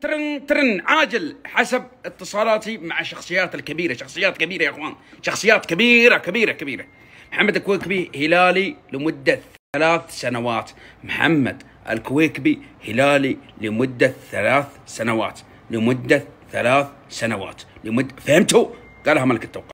ترن ترن عاجل حسب اتصالاتي مع شخصيات الكبيره شخصيات كبيره يا اخوان شخصيات كبيره كبيره كبيره محمد الكويكبي هلالي لمده ثلاث سنوات محمد الكويكبي هلالي لمده ثلاث سنوات لمده ثلاث سنوات لمده فهمتوا؟ قالها ملك التوقع